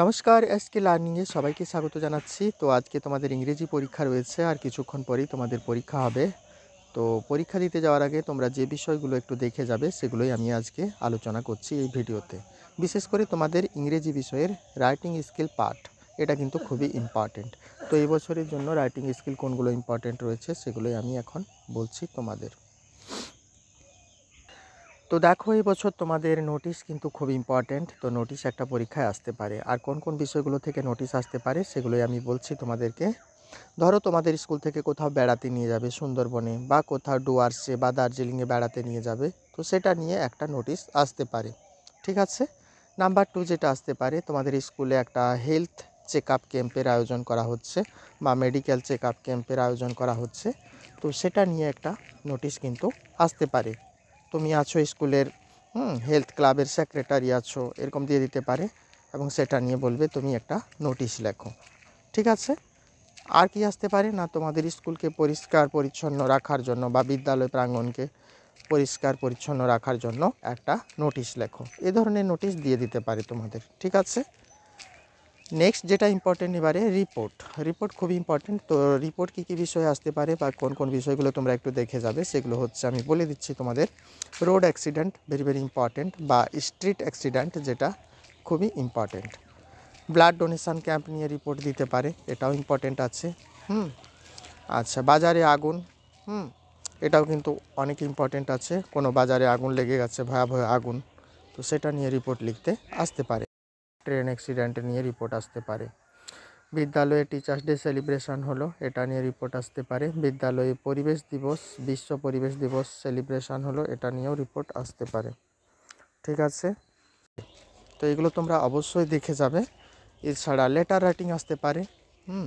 নমস্কার এস লার্নিংয়ে সবাইকে স্বাগত জানাচ্ছি তো আজকে তোমাদের ইংরেজি পরীক্ষা রয়েছে আর কিছুক্ষণ পরেই তোমাদের পরীক্ষা হবে তো পরীক্ষা দিতে যাওয়ার আগে তোমরা যে বিষয়গুলো একটু দেখে যাবে সেগুলোই আমি আজকে আলোচনা করছি এই ভিডিওতে বিশেষ করে তোমাদের ইংরেজি বিষয়ের রাইটিং স্কিল পার্ট এটা কিন্তু খুবই ইম্পর্টেন্ট তো এই বছরের জন্য রাইটিং স্কিল কোনগুলো ইম্পর্টেন্ট রয়েছে সেগুলোই আমি এখন বলছি তোমাদের তো দেখো এবছর তোমাদের নোটিশ কিন্তু খুব ইম্পর্ট্যান্ট তো নোটিশ একটা পরীক্ষায় আসতে পারে আর কোন কোন বিষয়গুলো থেকে নোটিশ আসতে পারে সেগুলোই আমি বলছি তোমাদেরকে ধরো তোমাদের স্কুল থেকে কোথাও বেড়াতে নিয়ে যাবে সুন্দরবনে বা কোথাও ডুয়ার্সে বা দার্জিলিংয়ে বেড়াতে নিয়ে যাবে তো সেটা নিয়ে একটা নোটিশ আসতে পারে ঠিক আছে নাম্বার টু যেটা আসতে পারে তোমাদের স্কুলে একটা হেলথ চেক আপ ক্যাম্পের আয়োজন করা হচ্ছে বা মেডিকেল চেক আপ ক্যাম্পের আয়োজন করা হচ্ছে তো সেটা নিয়ে একটা নোটিশ কিন্তু আসতে পারে তুমি আছো স্কুলের হুম হেলথ ক্লাবের সেক্রেটারি আছো এরকম দিয়ে দিতে পারে এবং সেটা নিয়ে বলবে তুমি একটা নোটিশ লেখো ঠিক আছে আর কি আসতে পারে না তোমাদের স্কুলকে পরিষ্কার পরিচ্ছন্ন রাখার জন্য বা বিদ্যালয় প্রাঙ্গণকে পরিষ্কার পরিচ্ছন্ন রাখার জন্য একটা নোটিশ লেখো এ ধরনের নোটিশ দিয়ে দিতে পারে তোমাদের ঠিক আছে নেক্সট যেটা ইম্পর্টেন্ট এবারে রিপোর্ট রিপোর্ট খুবই ইম্পর্টেন্ট তো রিপোর্ট কী কী বিষয়ে আসতে পারে বা কোন কোন বিষয়গুলো তোমরা একটু দেখে যাবে সেগুলো হচ্ছে আমি বলে দিচ্ছি তোমাদের road accident very very important বা স্ট্রিট অ্যাক্সিডেন্ট যেটা খুবই ইম্পর্টেন্ট ব্লাড ডোনেশান ক্যাম্প নিয়ে রিপোর্ট দিতে পারে এটাও ইম্পর্টেন্ট আছে হুম আচ্ছা বাজারে আগুন হুম এটাও কিন্তু অনেক ইম্পর্টেন্ট আছে কোনো বাজারে আগুন লেগে গেছে ভয়াবহ আগুন তো সেটা নিয়ে রিপোর্ট লিখতে আসতে পারে ট্রেন অ্যাক্সিডেন্ট নিয়ে রিপোর্ট আসতে পারে বিদ্যালয়ে টিচার্স ডে সেলিব্রেশন হলো এটা নিয়ে রিপোর্ট আসতে পারে বিদ্যালয়ে পরিবেশ দিবস বিশ্ব পরিবেশ দিবস সেলিব্রেশন হলো এটা নিয়েও রিপোর্ট আসতে পারে ঠিক আছে তো এগুলো তোমরা অবশ্যই দেখে যাবে এছাড়া লেটার রাইটিং আসতে পারে হুম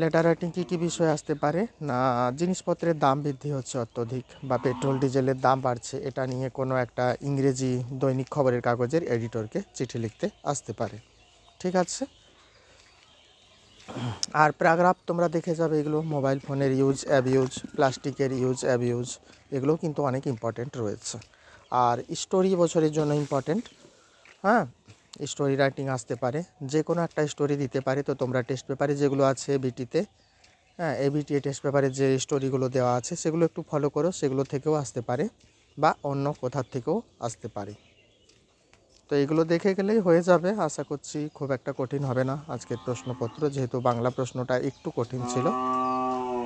লেটার রাইটিং কী কী বিষয় আসতে পারে না জিনিসপত্রের দাম বৃদ্ধি হচ্ছে অত্যধিক বা পেট্রোল ডিজেলের দাম বাড়ছে এটা নিয়ে কোনো একটা ইংরেজি দৈনিক খবরের কাগজের এডিটরকে চিঠি লিখতে আসতে পারে ঠিক আছে আর প্যারাগ্রাফ তোমরা দেখে যাবে এগুলো মোবাইল ফোনের ইউজ অ্যাবিউজ প্লাস্টিকের ইউজ অ্যাবিউজ এগুলোও কিন্তু অনেক ইম্পর্টেন্ট রয়েছে আর স্টোরি বছরের জন্য ইম্পর্টেন্ট হ্যাঁ স্টোরি রাইটিং আসতে পারে যে কোনো একটা স্টোরি দিতে পারে তো তোমরা টেস্ট পেপারে যেগুলো আছে বিটিতে হ্যাঁ এবিটি টেস্ট পেপারে যে স্টোরিগুলো দেওয়া আছে সেগুলো একটু ফলো করো সেগুলো থেকেও আসতে পারে বা অন্য কোথার থেকেও আসতে পারে তো এগুলো দেখে গেলেই হয়ে যাবে আশা করছি খুব একটা কঠিন হবে না আজকের প্রশ্নপত্র যেহেতু বাংলা প্রশ্নটা একটু কঠিন ছিল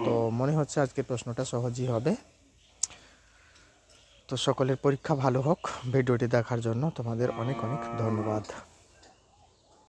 তো মনে হচ্ছে আজকের প্রশ্নটা সহজই হবে তো সকলের পরীক্ষা ভালো হোক ভিডিওটি দেখার জন্য তোমাদের অনেক অনেক ধন্যবাদ